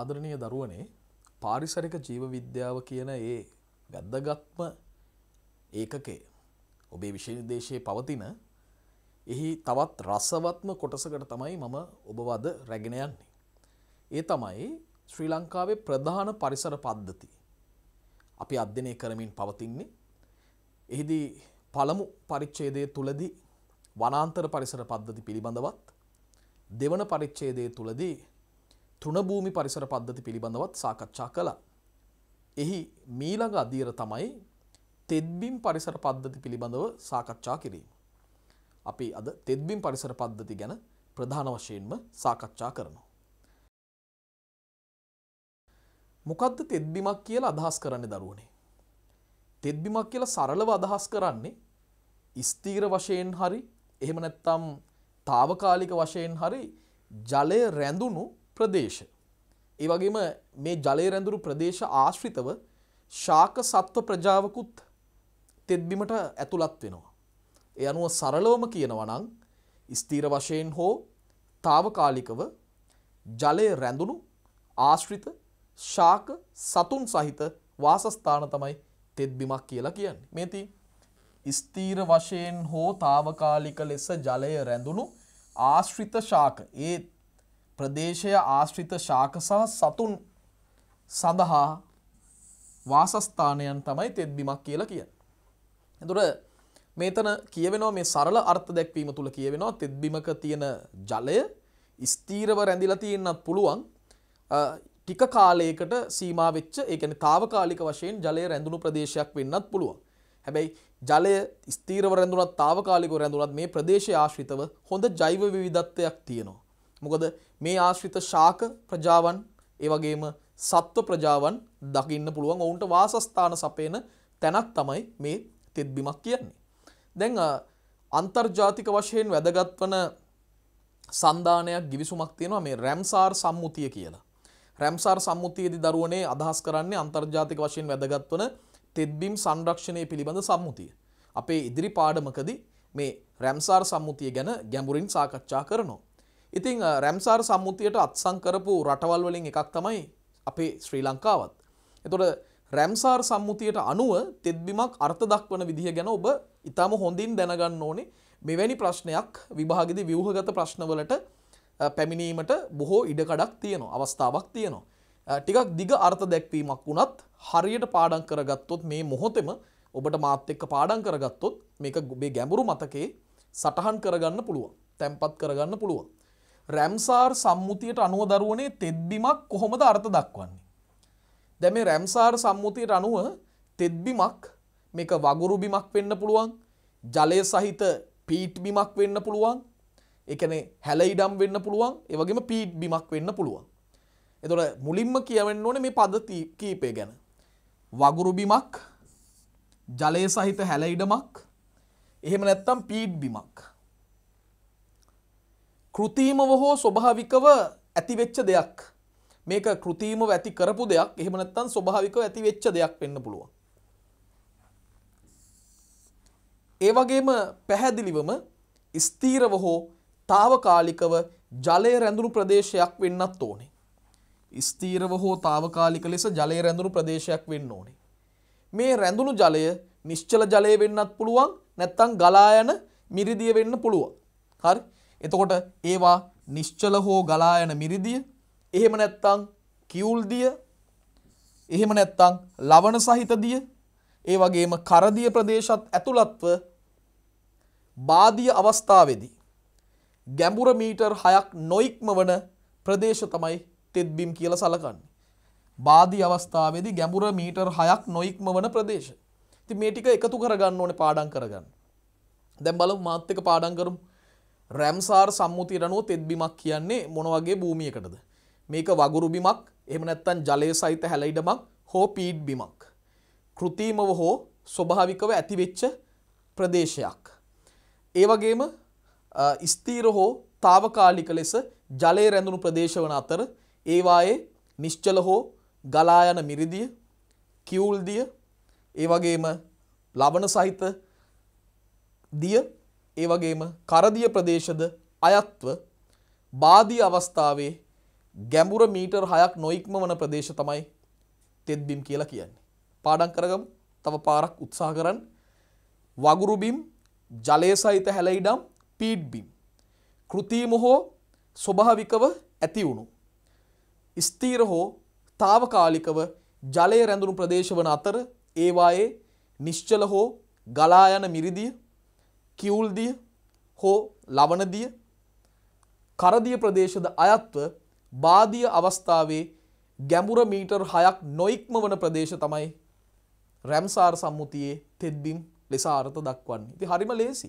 ආදරණය දරුවනේ පාරිසරික ජීව විද්‍යාව කියන ඒ වැද්දගත්ම ඒකකේ ඔබේ විශේනිදේශයේ පවතින එහි තවත් රසවත්ම කොටසකට තමයි මම ඔබවද රැගෙන යන්නේ. ඒ තමයි ශ්‍රී ලංකාවේ ප්‍රධාන පරිසර පද්ධති. අපි අධ්‍යනය කරමින් පවතින්නේ. එහිදී පළමු පරිච්ඡේදය තුලදී වනාන්තර පරිසර පද්ධති පිළිබඳවත් දෙවන පරිච්ඡේදය තුලදී තෘණභූමි පරිසර පද්ධති පිළිබඳවත් සාකච්ඡා කළා. එහි මීළඟ අධීර තමයි තෙත්බිම් පරිසර පද්ධති පිළිබඳව සාකච්ඡා කිරීම. අපි අද තෙත්බිම් පරිසර පද්ධති ගැන ප්‍රධාන වශයෙන්ම සාකච්ඡා කරනවා. මොකද්ද තෙත්බිමක් කියලා අදහස් කරන්නේ දරුවනේ? තෙත්බිමක් කියලා සරලව අදහස් කරන්නේ ස්ථීර වශයෙන් හරි එහෙම නැත්නම් తాවකාලික වශයෙන් හරි ජලය රැඳුණු ප්‍රදේශ. ඒ වගේම මේ ජලය රැඳුරු ප්‍රදේශ ආශ්‍රිතව ශාක සත්ව ප්‍රජාවකුත් තෙත්බිමට ඇතුළත් වෙනවා. ඒ අනුව සරලවම කියනවා නම් ස්ථීර වශයෙන් හෝ తాවකාලිකව ජලය රැඳුණු ආශ්‍රිත ශාක සතුන් සහිත වාසස්ථාන තමයි තෙත්බිමක් කියලා කියන්නේ. මේ ති ස්ථීර වශයෙන් හෝ తాවකාලික ලෙස ජලය රැඳුණු ආශ්‍රිත ශාක ඒ ප්‍රදේශය ආශ්‍රිත ශාක සහ සතුන් සඳහා වාසස්ථානයන් තමයි තෙත්බිමක් කියලා කියන්නේ. එතකොට මේතන කියවෙනවා මේ සරල අර්ථ දැක්වීම තුල කියවෙනවා තෙත්බිමක තියෙන ජලය ස්ථීරව රැඳිලා තියෙන්නත් පුළුවන් ටික කාලයකට සීමා වෙච්ච ඒ කියන්නේ తాවකාලික වශයෙන් ජලය රැඳුණු ප්‍රදේශයක් වෙන්නත් පුළුවන්. හැබැයි ජලය ස්ථීරව රැඳුණත් తాවකාලිකව රැඳුණත් මේ ප්‍රදේශය ආශ්‍රිතව හොඳ ජෛව විවිධත්වයක් තියෙනවා. මොකද මේ ආශ්‍රිත ශාක ප්‍රජාවන් ඒ වගේම සත්ව ප්‍රජාවන් දකින්න පුළුවන් ඔවුන්ට වාසස්ථාන සපයන තැනක් තමයි මේ තෙත්බිමක් කියන්නේ. දැන් අන්තර්ජාතික වශයෙන් වැදගත් වන සන්ධානයක් ගිවිසුමක් තියෙනවා මේ රැම්සාර් සම්මුතිය කියලා. රැම්සාර් සම්මුතියේදී දරුවනේ අදහස් කරන්නේ අන්තර්ජාතික වශයෙන් වැදගත් වන තෙත්බිම් සංරක්ෂණය පිළිබඳ සම්මුතිය. අපේ ඉදිරි පාඩමකදී මේ රැම්සාර් සම්මුතිය ගැන ගැඹුරින් සාකච්ඡා කරනවා. ඉතිං රැම්සාර් සම්මුතියට අත්සං කරපු රටවල් වලින් එකක් තමයි අපේ ශ්‍රී ලංකාවත්. එතොට රැම්සාර් සම්මුතියට අනුව තෙත්බිමක් අර්ථ දක්වන විදිහ ගැන ඔබ ඉතාම හොඳින් දැනගන්න ඕනේ මෙවැනි ප්‍රශ්නයක් විභාගෙදි ව්‍යවහගත ප්‍රශ්නවලට පැමිණීමට බොහෝ ඉඩකඩක් තියෙනවා අවස්ථාවක් තියෙනවා. ටිකක් දිග අර්ථ දැක්වීමක් වුණත් හරියට පාඩම් කරගත්තොත් මේ මොහොතෙම ඔබට මාත් එක්ක පාඩම් කරගත්තොත් මේක මේ ගැඹුරු මතකේ සටහන් කරගන්න පුළුවන්. තැම්පත් කරගන්න පුළුවන්. රැම්සාර් සම්මුතියට අනුව දරුවනේ තෙද්බිමක් කොහොමද අර්ථ දක්වන්නේ. දැ මේ රැම්සාර් සම්මුතියට අනුව තෙද්බිමක් මේක වගුරු බිමක් වෙන්න පුළුවන් ජලය සහිත පීට් බිමක් වෙන්න පුළුවන් එකනේ හැලයිඩම් වෙන්න පුළුවන් ඒවගේම පීට් බිමක් වෙන්න පුළුවන්. එතොට මුලින්ම කියවෙන්න ඕන මේ පද කීපය ගැන. වගුරු බිමක් ජලය සහිත හැලයිඩමක් එහෙම නැත්තම් පීට් බිමක්. කෘතිමව හෝ ස්වභාවිකව ඇතිවෙච්ච දෙයක් මේක කෘතිමව ඇති කරපු දෙයක් එහෙම නැත්නම් ස්වභාවිකව ඇතිවෙච්ච දෙයක් වෙන්න පුළුවන්. ඒ වගේම පැහැදිලිවම ස්ථීරව හෝ తాවකාලිකව ජලය රැඳුණු ප්‍රදේශයක් වෙන්නත් ඕනේ. ස්ථීරව හෝ తాවකාලික ලෙස ජලය රැඳුණු ප්‍රදේශයක් වෙන්න ඕනේ. මේ රැඳුණු ජලය නිශ්චල ජලය වෙන්නත් පුළුවන් නැත්නම් ගලා යන මිරිදිය වෙන්න පුළුවන්. හරි. එතකොට ඒවා නිශ්චල හෝ ගලා යන මිරිදිය, එහෙම නැත්නම් කිවුල්දිය, එහෙම නැත්නම් ලවණ සහිත දිය, ඒ වගේම කරදිය ප්‍රදේශත් ඇතුළත්ව බාධිය අවස්ථාවේදී ගැඹුර මීටර් 6ක් නොඉක්මවන ප්‍රදේශ තමයි තෙත්බිම් කියලා සලකන්නේ. බාධි අවස්ථාවේදී ගැඹුර මීටර් 6ක් නොඉක්මවන ප්‍රදේශ. ඉතින් මේ ටික එකතු කරගන්න ඕනේ පාඩම් කරගන්න. දැන් බලමු මාත් එක පාඩම් කරමු. රැම්සාර් සම්මුතියට අනුව තෙත් බිමක් කියන්නේ මොන වගේ භූමියකටද? මේක වගුරු බිමක්, එහෙම නැත්නම් ජලය සහිත හැලයිඩමක් හෝ පීඩ් බිමක්. කෘතිමව හෝ ස්වභාවිකව ඇතිවෙච්ච ප්‍රදේශයක්. ඒ වගේම ස්ථීර හෝ తాවකාලික ලෙස ජලයේ රැඳුණු ප්‍රදේශ වන අතර ඒවායේ නිශ්චල හෝ ගලා යන මිරිදිය, කිවුල්දිය, ඒ වගේම ලවණ සහිත දිය ඒ වගේම කරදිය ප්‍රදේශද අයත්ව බාදී අවස්ථාවේ ගැඹුර මීටර් 6ක් නොඉක්මවන ප්‍රදේශ තමයි තෙත්බිම් කියලා කියන්නේ. පාඩම් කරගමු. තව පාරක් උත්සාහ කරන්න. වගුරු බිම්, ජලය සහිත හැල ඉඩම්, පීඩ් බිම්. කෘතිම හෝ ස්වභාවිකව ඇති වුණු. ස්ථීර හෝ తాවකාලිකව ජලය රැඳුණු ප්‍රදේශ වන අතර ඒවායේ නිශ්චල හෝ ගලා යන මිරිදිය කිවුල්දිය හෝ ලවනදිය කරදිය ප්‍රදේශද අයත්ව බාධිය අවස්ථාවේ ගැඹුර මීටර් හයක් නොයික්ම වන ප්‍රදේශ තමයි රැම්සාර් සම්මුතියේ තෙත්බිම් ලෙස අර්ථ දක්වන්නේ. ඉතින් හරිම ලේසි.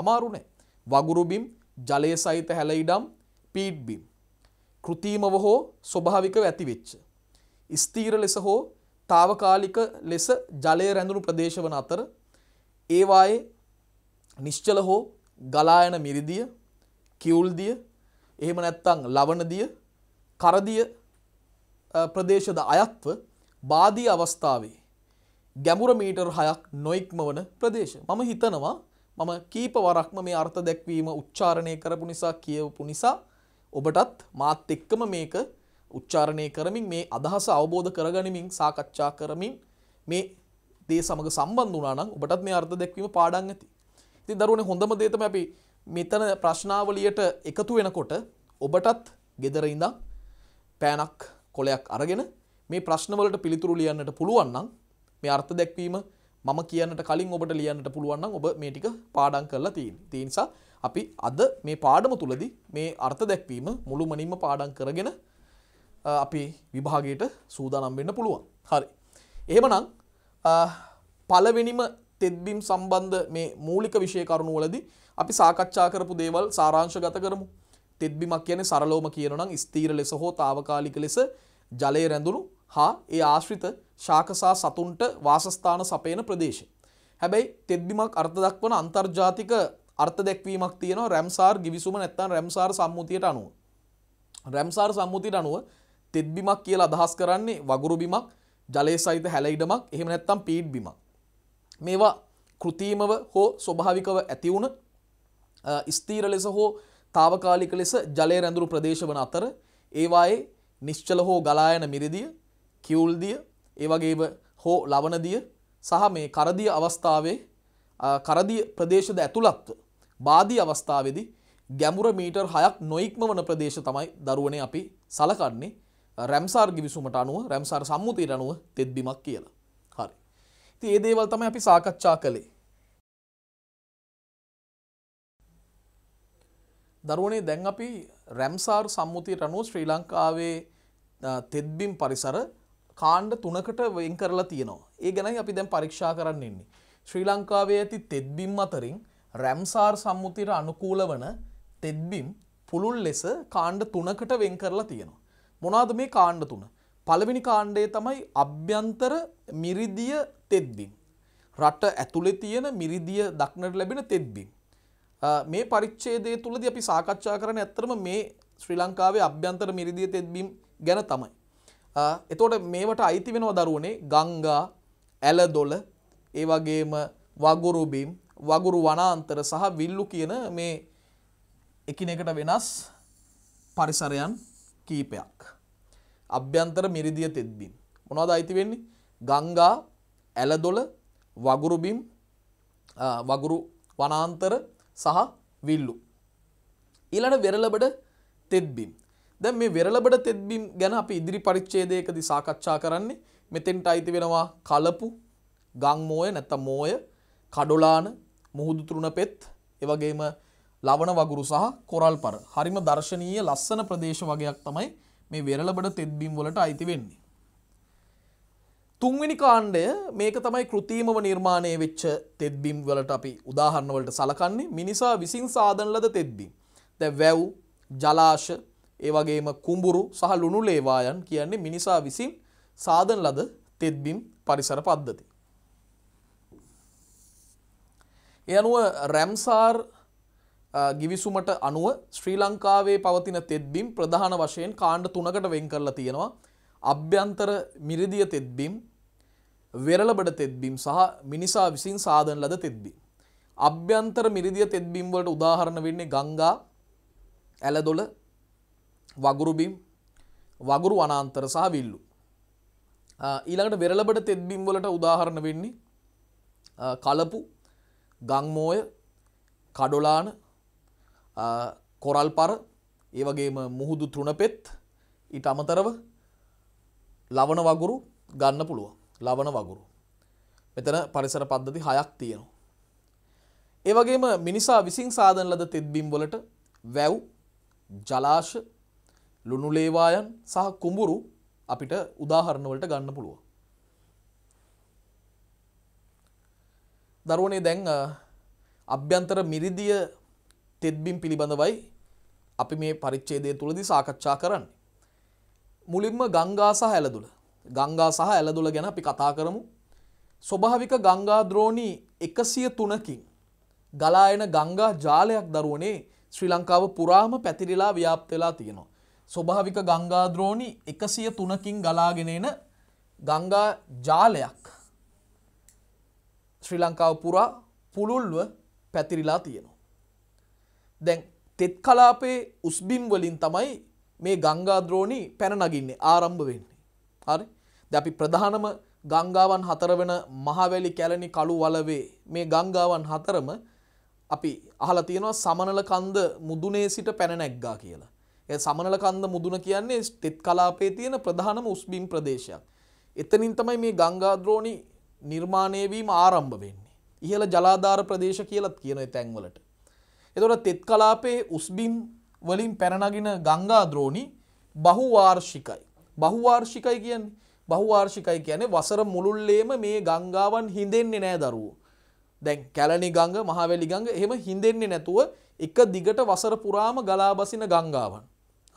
අමාරු නෑ. වගුරු බිම්, ජලය සහිත හැල ඉඩම්, පීඩ් බිම්. કૃතිමව හෝ ස්වභාවිකව ඇතිවෙච්ච. ස්ථීර ලෙස හෝ తాවකාලික ලෙස ජලය රැඳුණු ප්‍රදේශ වන අතර ඒවායේ නිශ්චල හෝ ගලායන මිරිදිය කිවුල්දිය එහෙම නැත්තං ලවනදිය කරදිය ප්‍රදේශද අයත්ව බාදී අවස්ථාවේ ගැඹුර මීටර් හයක් නොයික්මවන ප්‍රදේශ. මම හිතනවා මම කීප වරක්ම මේ අර්ථ දැක්වීම උච්චාරණය කරපු නිසා කියවපු නිසා ඔබටත් මාත් එක්කම මේක උච්චාරණය කරමින් මේ අදහස අවබෝධ කරගනිමින් සාකච්ඡා කරමින් මේ දේ සමග සම්බන්ධ වුණා නම් ඔබටත් මේ අර්ථ දැක්වීම පාඩම් ඇති. ඉතින් දරුවනේ හොඳම දේ තමයි අපි මෙතන ප්‍රශ්නාවලියට එකතු වෙනකොට ඔබටත් ගෙදර ඉඳන් පෑනක් කොලයක් අරගෙන මේ ප්‍රශ්නවලට පිළිතුරු ලියන්නට පුළුවන් නම් මේ අර්ථ දැක්වීම මම කියන්නට කලින් ඔබට ලියන්නට පුළුවන් නම් ඔබ මේ ටික පාඩම් කරලා තියෙන්නේ. ඒ නිසා අපි අද මේ පාඩම තුලදී මේ අර්ථ දැක්වීම මුළුමනින්ම පාඩම් කරගෙන අපි විභාගයට සූදානම් වෙන්න පුළුවන්. හරි. එහෙමනම් පළවෙනිම තෙත්බිම් සම්බන්ධ මේ මූලික විෂය කරුණු වලදී අපි සාකච්ඡා කරපු දේවල් සාරාංශගත කරමු. තෙත්බිමක් කියන්නේ සරලවම කියනනම් ස්ථීර ලෙස හෝ తాවකාලික ලෙස ජලයේ රැඳුණු හා ඒ ආශ්‍රිත ශාකසා සතුන්ට වාසස්ථාන සපයන ප්‍රදේශ. හැබැයි තෙත්බිමක් අර්ථ දක්වන අන්තර්ජාතික අර්ථ දැක්වීමක් තියෙනවා රැම්සාර් ගිවිසුම නැත්නම් රැම්සාර් සම්මුතියට අනුව. රැම්සාර් සම්මුතියට අනුව තෙත්බිමක් කියලා අදහස් කරන්නේ වගුරු බිමක්, ජලය සහිත හැලඉඩමක්, එහෙම නැත්නම් පීඩ් බිමක්. මේවා කෘතිමව හෝ ස්වභාවිකව ඇතිවුණ ස්තීර ලෙස හෝ తాවකාලික ලෙස ජලය රැඳුරු ප්‍රදේශ වන අතර ඒවායේ නිශ්චල හෝ ගලායන මිරිදිය, කිවුල්දිය, ඒ වගේම හෝ ලවණදිය සහ මේ කරදිය අවස්ථාවේ කරදිය ප්‍රදේශද ඇතුළත් බාදී අවස්ථාවේදී ගැඹුර මීටර් 6ක් නොඉක්මවන ප්‍රදේශ තමයි දරුවනේ අපි සලකන්නේ රැම්සාර් ගිවිසුමට අනුව රැම්සාර් සම්මුතියට අනුව තෙත්බිමක් කියලා. ඉතින් මේ දේවල් තමයි අපි සාකච්ඡා කළේ. දරුවනේ දැන් අපි රැම්සාර් සම්මුතියට අනුව ශ්‍රී ලංකාවේ තෙත්බිම් පරිසර කාණ්ඩ තුනකට වෙන් කරලා තියෙනවා. ඒ ගැනයි අපි දැන් පරීක්ෂා කරන්න ඉන්නේ. ශ්‍රී ලංකාවේ ඇති තෙත්බිම් අතරින් රැම්සාර් සම්මුතියට අනුකූල වන තෙත්බිම් පුළුල් ලෙස කාණ්ඩ තුනකට වෙන් කරලා තියෙනවා. මොනවාද මේ කාණ්ඩ තුන? පළවෙනි කාණ්ඩය තමයි අභ්‍යන්තර මිරිදිය තෙද්බින්. රට ඇතුළේ තියෙන මිරිදිය දක්නට ලැබෙන තෙද්බින්. මේ පරිච්ඡේදය තුලදී අපි සාකච්ඡා කරන ඇත්තම මේ ශ්‍රී ලංකාවේ අභ්‍යන්තර මිරිදිය තෙත්බිම් ගැන තමයි. එතකොට මේවට අයිති වෙනවා දරුවනේ ගංගා, ඇලදොල, ඒ වගේම වගුරු බිම්, වගුරු වනාන්තර සහ විල්ලු කියන මේ එකිනෙකට වෙනස් පරිසරයන් කීපයක්. අභ්‍යන්තර මිරිදිය තෙද්දින්. මොනවද අයිති වෙන්නේ? ගංගා, ඇලදොළ, වගුරු බිම්, වගුරු වනාන්තර සහ විල්ලු. ඊළඟ වෙරළබඩ තෙද්බිම්. දැන් මේ වෙරළබඩ තෙද්බිම් ගැන අපි ඉදිරි පරිච්ඡේදයකදී සාකච්ඡා කරන්නේ මෙතෙන්ට අයිති වෙනවා කලපු, ගම් මෝය නැත්නම් මෝය, කඩොලාන, මුහුදු තුරුණපෙත්, ඒ වගේම ලවණ වගුරු සහ කොරල්පර. හරිම දර්ශනීය ලස්සන ප්‍රදේශ වගයක් තමයි මේ වෙරළබඩ තෙත්බිම් වලට අයිති වෙන්නේ. තුන්වෙනි කාණ්ඩය මේක තමයි කෘතිමව නිර්මාණය වෙච්ච තෙත්බිම් වලට අපි උදාහරණ වලට සලකන්නේ මිනිසා විසින් සාදන ලද තෙත්බිම්. දැන් වැව්, ජලාශ, ඒ වගේම කුඹුරු සහ ලුණු ලේවායන් කියන්නේ මිනිසා විසින් සාදන ලද තෙත්බිම් පරිසර පද්ධති. ඒ අනුව රැම්සාර් ගිවිසුමට අනුව ශ්‍රී ලංකාවේ පවතින තෙත්බිම් ප්‍රධාන වශයෙන් කාණ්ඩ තුනකට වෙන් කරලා තියෙනවා. අභ්‍යන්තර මිරිදිය තෙත්බිම්, වෙරළබඩ තෙත්බිම් සහ මිනිසා විසින් සාදන ලද තෙත්බිම්. අභ්‍යන්තර මිරිදිය තෙත්බිම් වලට උදාහරණ වෙන්නේ ගංගා, ඇලදොල, වගුරු බිම්, වගුරු වනාන්තර සහ විල්ලු. ඊළඟට වෙරළබඩ තෙත්බිම් වලට උදාහරණ වෙන්නේ කලපු, ගම්මෝය, කඩොලාන කොරල් පර ඒ වගේම මුහුදු තෘණපෙත් ඊට අමතරව ලවණ වගුරු ගන්න පුළුවන්. ලවණ වගුරු. මෙතන පරිසර පද්ධති හයක් තියෙනවා. ඒ වගේම මිනිසා විසින් සාදන ලද තෙත්බිම් වලට වැව්, ජලාශ, ලුණු ලේවායන් සහ කුඹුරු අපිට උදාහරණ වලට ගන්න පුළුවන්. දරුවනේ දැන් අභ්‍යන්තර මිරිදිය තෙත්බිම් පිළිබඳවයි අපි මේ පරිච්ඡේදය තුලදී සාකච්ඡා කරන්නේ. මුලින්ම ගංගා සහ ඇලදුල. ගංගා සහ ඇලදුල ගැන අපි කතා කරමු. ස්වභාවික ගංගා ද්‍රෝණී 103කින් ගලා එන ගංගා ජාලයක් දරුවනේ ශ්‍රී ලංකාව පුරාම පැතිරිලා ව්‍යාප්ත වෙලා තියෙනවා. ස්වභාවික ගංගා ද්‍රෝණී 103කින් ගලාගෙන එන ගංගා ජාලයක් ශ්‍රී ලංකාව පුරා පුළුල්ව පැතිරිලා තියෙනවා. දැන් තෙත් කලාපේ උස්බිම් වලින් තමයි මේ ගංගා ද්‍රෝණී පැන නගින්නේ ආරම්භ වෙන්නේ. හරි? දැන් අපි ප්‍රධානම ගංගාවන් හතර වෙන මහවැලි කැලණි කළු වලවේ මේ ගංගාවන් හතරම අපි අහලා තියෙනවා සමනල කන්ද මුදුනේ සිට පැන නැග්ගා කියලා. ඒ සමනල කන්ද මුදුන කියන්නේ තෙත් කලාපේ තියෙන ප්‍රධානම උස්බිම් ප්‍රදේශයක්. එතනින් තමයි මේ ගංගා ද්‍රෝණී නිර්මාණය වීම ආරම්භ වෙන්නේ. ඉහළ ජලාධාර ප්‍රදේශ කියලත් කියන තැන්වලට. එතොට තෙත් කලාපේ උස්බිම් වලින් පැනනගෙන ගංගා ද්‍රෝණි බහුවාර්ෂිකයි. බහුවාර්ෂිකයි කියන් බහුවාර්ෂිකයි කියන වසර මුළුල්ලේම මේ ගංගාවන් හිඳෙන්නේ නෑ දරුවෝ. දැන් කැලනි ගංග මහවැලි ගංග එහෙම හිඳෙන්නේ නැතුව එක දිගට වසර පුරාම ගලා බසින ගංගාවන්.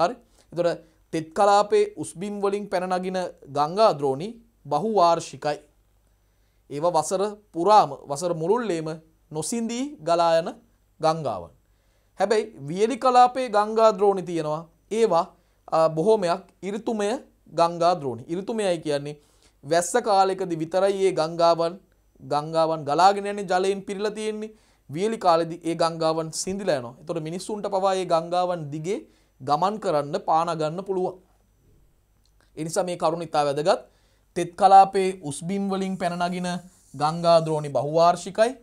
හරි? ඒතර තෙත් කලාපේ උස්බිම් වලින් පැන නගින ගංගා ද්‍රෝණි බහුවාර්ෂිකයි. ඒව වසර පුරාම වසර මුළුල්ලේම නොසිඳී ගලා යන ගංගාවන්. හැබැයි වියලි කලාපේ ගංගා ද්‍රෝණි තියෙනවා. ඒවා බොහොමයක් ඉරිතුමය ගංගා ද්‍රෝණි. ඉරිතුමයයි කියන්නේ වැස්ස කාලයකදී විතරයි මේ ගංගාවන් ගංගාවන් ගලාගෙන යන්නේ ජලයෙන් පිරීලා තියෙන්නේ. වියලි කාලෙදී ඒ ගංගාවන් සිඳිලා යනවා. ඒතකොට මිනිස්සුන්ට පවා මේ ගංගාවන් දිගේ ගමන් කරන්න පාන ගන්න පුළුවන්. ඒ නිසා මේ කරුණ ඉතා වැදගත්. තෙත් කලාපේ උස්බිම් වලින් පැන නගින ගංගා ද්‍රෝණි බහුවාර්ෂිකයි.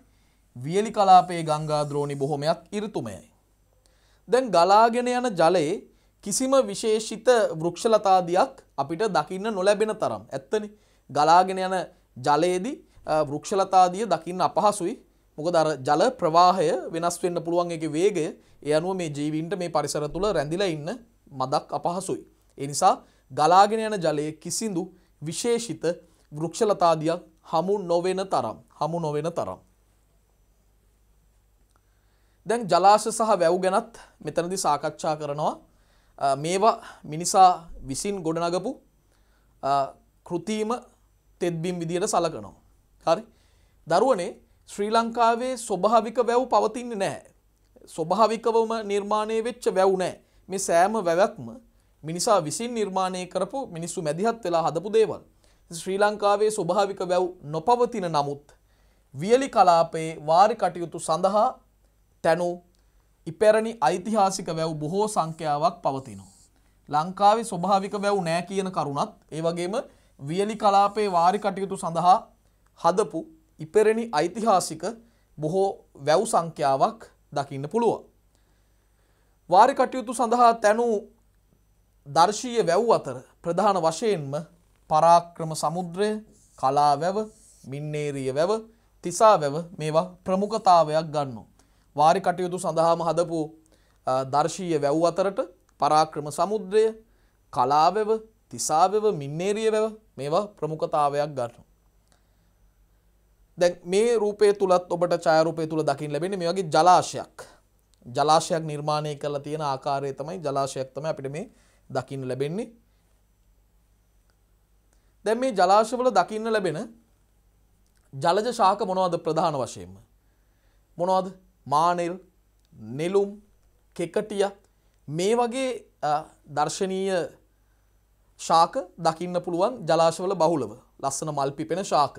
වියලි කලාපයේ ගංගා ද්‍රෝණි බොහොමයක් ඉරතුමයයි. දැන් ගලාගෙන යන ජලයේ කිසිම විශේෂිත වෘක්ෂලතාදියක් අපිට දකින්න නොලැබෙන තරම් ඇත්තනි ගලාගෙන යන ජලයේදී වෘක්ෂලතාදිය දකින්න අපහසුයි මොකද අර ජල ප්‍රවාහය වෙනස් වෙන්න පුළුවන් ඒකේ වේගය ඒ අනුව මේ ජීවීන්ට මේ පරිසර තුල රැඳිලා ඉන්න මදක් අපහසුයි ඒ නිසා ගලාගෙන යන ජලයේ කිසිඳු විශේෂිත වෘක්ෂලතාදියක් හමු නොවන තරම් හමු නොවන තරම් දැන් ජලාශ සහ වැව් ගැනත් මෙතනදි සාකච්ඡා කරනවා මේවා මිනිසා විසින් ගොඩනගපු කෘතිම තෙත්බිම් විදියට සලකනවා. හරි. දරුවනේ ශ්‍රී ලංකාවේ ස්වභාවික වැව් පවතින්නේ නැහැ. ස්වභාවිකවම නිර්මාණය වෙච්ච වැව් නැහැ. මේ සෑම වැවක්ම මිනිසා විසින් නිර්මාණය කරපු මිනිස්සු මැදිහත් වෙලා හදපු දේවල්. ශ්‍රී ලංකාවේ ස්වභාවික වැව් නොපවතින නමුත් වියලි කලාපයේ වාරි කටයුතු සඳහා තැනු ඉපැරණි ඓතිහාසික වැව් බොහෝ සංඛ්‍යාවක් පවතිනවා. ලංකාවේ ස්වභාවික වැව් නෑ කියන කරුණත් ඒ වගේම වියලි කලාපයේ වාරි කටයුතු සඳහා හදපු ඉපැරණි ඓතිහාසික බොහෝ වැව් සංඛ්‍යාවක් දකින්න පුළුවන්. වාරි කටයුතු සඳහා තැනු දර්ශීය වැව් අතර ප්‍රධාන වශයෙන්ම පරාක්‍රම සමුද්‍රය, කලා වැව, මින්නේරිය වැව, තිසා වැව මේවා ප්‍රමුඛතාවයක් ගන්නවා. වාරි කටයුතු සඳහාම හදපු දර්ශීය වැව් අතරට පරාක්‍රම සමුද්‍රය කලාවැව තිසාවව මින්නේරිය වැව මේවා ප්‍රමුඛතාවයක් ගන්න. දැන් මේ රූපේ තුලත් ඔබට ඡායාරූපය තුල දකින්න ලැබෙන්නේ මේ වගේ ජලාශයක්. ජලාශයක් නිර්මාණය කරලා තියෙන ආකාරය තමයි ජලාශයක් තමයි අපිට මේ දකින්න ලැබෙන්නේ. දැන් මේ ජලාශවල දකින්න ලැබෙන ජලජ ශාක මොනවද ප්‍රධාන වශයෙන්ම? මොනවද? මානෙල් නෙලුම් කෙකටිය මේ වගේ දර්ශනීය ශාක දකින්න පුළුවන් ජලාශවල බහුලව ලස්සන මල් පිපෙන ශාක.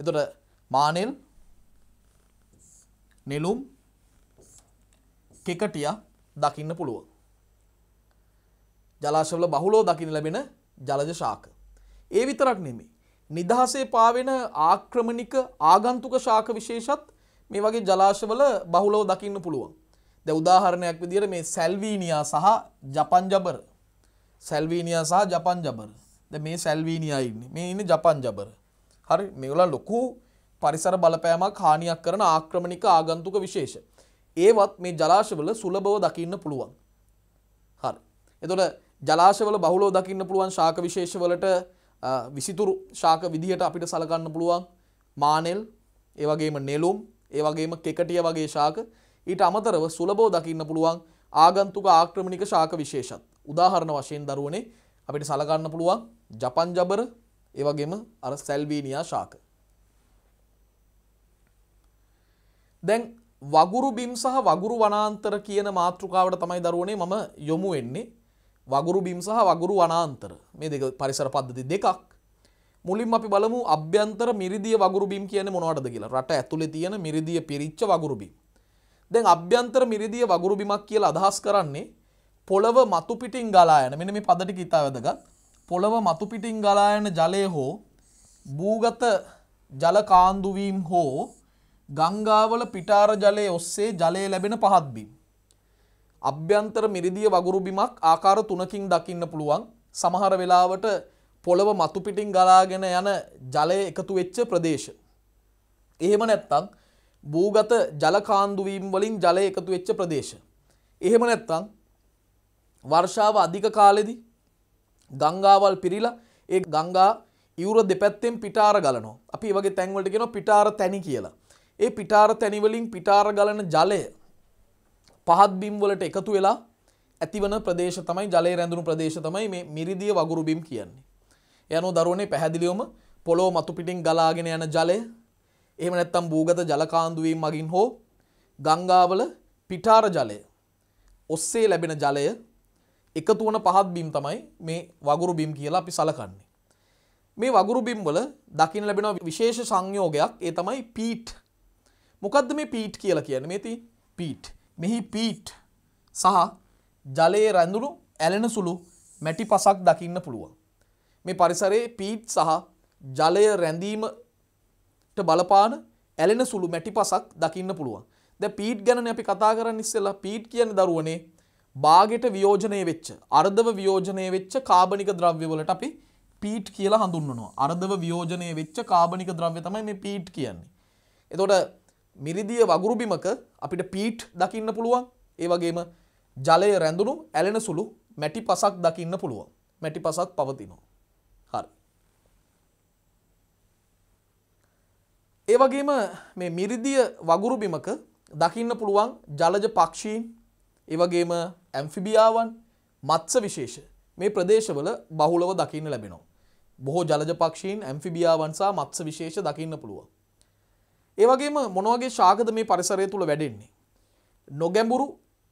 එතොට මානෙල් නෙලුම් කෙකටිය දකින්න පුළුවන්. ජලාශවල බහුලෝ දකින්න ලැබෙන ජලජ ශාක. ඒ විතරක් නෙමේ. නිදහසේ පාවෙන ආක්‍රමණික ආගන්තුක ශාක විශේෂත් මේ වගේ ජලාශවල බහුලව දකින්න පුළුවන්. දැන් උදාහරණයක් විදිහට මේ සල්වීනියා සහ ජපන් ජබර. සල්වීනියා සහ ජපන් ජබර. දැන් මේ සල්වීනියා ඉන්නේ. මේ ඉන්නේ ජපන් ජබර. හරි මේගොල්ලෝ ලොකු පරිසර බලපෑමක් හානියක් කරන ආක්‍රමණික ආගන්තුක විශේෂ. ඒවත් මේ ජලාශවල සුලභව දකින්න පුළුවන්. හරි. එතකොට ජලාශවල බහුලව දකින්න පුළුවන් ශාක විශේෂවලට විසිතුරු ශාක විදිහට අපිට සලකන්න පුළුවන් මානෙල් ඒ වගේම නෙළුම් ඒ වගේම කෙකටිය වගේ ශාක ඊට අමතරව සුලබෝ දකින්න පුළුවන් ආගන්තුක ආක්‍රමණික ශාක විශේෂත් උදාහරණ වශයෙන් දරුවනේ අපිට සලකන්න පුළුවන් ජපන් ජබර ඒ වගේම අර සැල්වීනියා ශාක දැන් වගුරු බිම් සහ වගුරු වනාන්තර කියන මාතෘකාවට තමයි දරුවනේ මම යොමු වෙන්නේ වගුරු බිම් සහ වගුරු වනාන්තර මේ දෙක පරිසර පද්ධති දෙකක් මුලින් අපි බලමු අභ්‍යන්තර මිරිදිය වගුරුබිම් කියන්නේ මොනවටද කියලා. රට ඇතුලේ තියෙන මිරිදිය පිරිච්ච වගුරුබිම්. දැන් අභ්‍යන්තර මිරිදිය වගුරුබිමක් කියලා අදහස් කරන්නේ පොළව මතු පිටින් ගලා යන මෙන්න මේ පද ටික ඉතා වැදගත්. පොළව මතු පිටින් ගලා යන ජලය හෝ භූගත ජල කාන්දු වීම හෝ ගංගාවල පිටාර ජලයේ ඔස්සේ ජලය ලැබෙන පහත් බිම්. අභ්‍යන්තර මිරිදිය වගුරුබිමක් ආකාර තුනකින් දකින්න පුළුවන්. සමහර වෙලාවට පොළව මතුපිටින් ගලාගෙන යන ජලය එකතු වෙච්ච ප්‍රදේශ. එහෙම නැත්තං භූගත ජලකාන්දුවීම් වලින් ජලය එකතු වෙච්ච ප්‍රදේශ. එහෙම නැත්තං වර්ෂාව අධික කාලෙදි ගංගාවල් පිරිලා ඒ ගංගා ඉවුර දෙපැත්තෙන් පිටාර ගලනවා. අපි ඒ වගේ තැන්වලට කියනවා පිටාර තැනි කියලා. ඒ පිටාර තැනි වලින් පිටාර ගලන ජලය පහත් බිම් වලට එකතු වෙලා ඇතිවන ප්‍රදේශ තමයි ජලය රැඳුණු ප්‍රදේශ තමයි මේ මිරිදිය වගුරු බිම් කියන්නේ. යනු දරුවනේ පැහැදිලිවම පොළොව මතුපිටින් ගලාගෙන යන ජලය එහෙම නැත්නම් භූගත ජලකාන්දුවීම් මගින් හෝ ගංගාවල පිටාර ජලය ඔස්සේ ලැබෙන ජලය එකතු වන පහත් බිම් තමයි මේ වගුරු බිම් කියලා අපි සලකන්නේ. මේ වගුරු බිම් වල දකින්න ලැබෙන විශේෂ සංයෝගයක් ඒ තමයි පීට්. මොකද්ද මේ පීට් කියලා කියන්නේ? මේ තියෙන්නේ පීට්. මෙහි පීට් සහ ජලයේ රැඳුණු ඇලෙන සුළු මැටි පසක් දකින්න පුළුවන්. මේ පරිසරයේ පීට් සහ ජලය රැඳීමට බලපාන ඇලෙන සුළු මැටි පසක් දකින්න පුළුවන්. දැන් පීට් ගැනනේ අපි කතා කරන්න ඉස්සෙල්ලා පීට් කියන්නේ දරුවනේ බාගෙට වියෝජනය වෙච්ච අර්ධව වියෝජනය වෙච්ච කාබනික ද්‍රව්‍යවලට අපි පීට් කියලා හඳුන්වනවා. අර්ධව වියෝජනය වෙච්ච කාබනික ද්‍රව්‍ය තමයි මේ පීට් කියන්නේ. එතකොට මිරිදිය වගුරු බිමක අපිට පීට් දකින්න පුළුවන්. ඒ වගේම ජලය රැඳුණු ඇලෙන සුළු මැටි පසක් දකින්න පුළුවන්. මැටි පසක් පවතිනවා. ඒ වගේම මේ මිරිදිය වගුරු බිමක දකින්න පුළුවන් ජලජ පක්ෂීන් ඒ වගේම ඇම්ෆිබියාවන් මත්ස්‍ය විශේෂ මේ ප්‍රදේශවල බහුලව දකින්න ලැබෙනවා. බොහෝ ජලජ පක්ෂීන් ඇම්ෆිබියාවන් සහ මත්ස්‍ය විශේෂ දකින්න පුළුවන්. ඒ වගේම මොන වගේ ශාකද මේ පරිසරය තුල වැඩෙන්නේ? නොගැඹුරු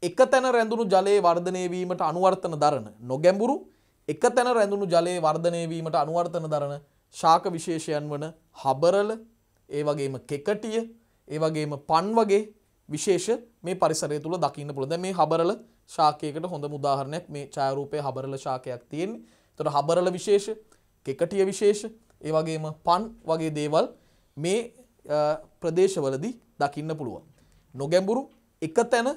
එක තැන රැඳුණු ජලයේ වර්ධනය වීමට අනුවර්තන දරන නොගැඹුරු එක තැන රැඳුණු ජලයේ වර්ධනය වීමට අනුවර්තන දරන ශාක විශේෂයන් වන හබරල ඒ වගේම කෙකටිය ඒ වගේම පන් වගේ විශේෂ මේ පරිසරය තුළ දකින්න පුළුවන්. දැන් මේ හබරල ශාකයකට හොඳම උදාහරණයක් මේ ඡායාරූපයේ හබරල ශාකයක් තියෙන්නේ. එතකොට හබරල විශේෂ, කෙකටිය විශේෂ, ඒ වගේම පන් වගේ දේවල් මේ ප්‍රදේශවලදී දකින්න පුළුවන්. නොගැඹුරු එක තැන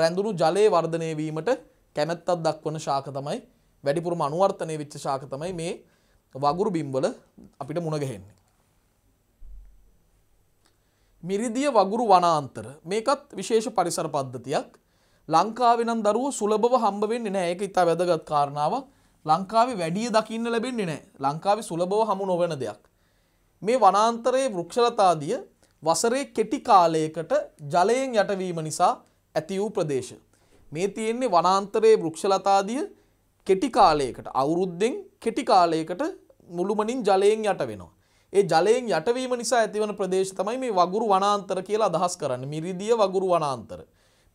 රැඳුණු ජලයේ වර්ධනය වීමට කැමැත්තක් දක්වන ශාක තමයි වැඩිපුරම අනුවර්තනය වෙච්ච ශාක තමයි මේ වගුරු බිම්වල අපිට මුණ ගැහෙන්නේ. මිරිදිය වගුරු වනාන්තර මේකත් විශේෂ පරිසර පද්ධතියක් ලංකාවේ නම් දරුවෝ සුලභව හම්බ වෙන්නේ නැහැ ඒක ඉතා වැදගත් කාරණාවක් ලංකාවේ වැඩිය දකින්න ලැබෙන්නේ නැහැ ලංකාවේ සුලභව හමු නොවන දෙයක් මේ වනාන්තරයේ වෘක්ෂලතාදිය වසරේ කෙටි කාලයකට ජලයෙන් යටවීම නිසා ඇති වූ ප්‍රදේශ මේ තියෙන්නේ වනාන්තරයේ වෘක්ෂලතාදිය කෙටි කාලයකට අවුරුද්දෙන් කෙටි කාලයකට මුළුමනින් ජලයෙන් යට වෙනවා ඒ ජලයෙන් යටවීම නිසා ඇතිවන ප්‍රදේශ තමයි මේ වගුරු වනාන්තර කියලා අදහස් කරන්නේ. මිරිදිය වගුරු වනාන්තර.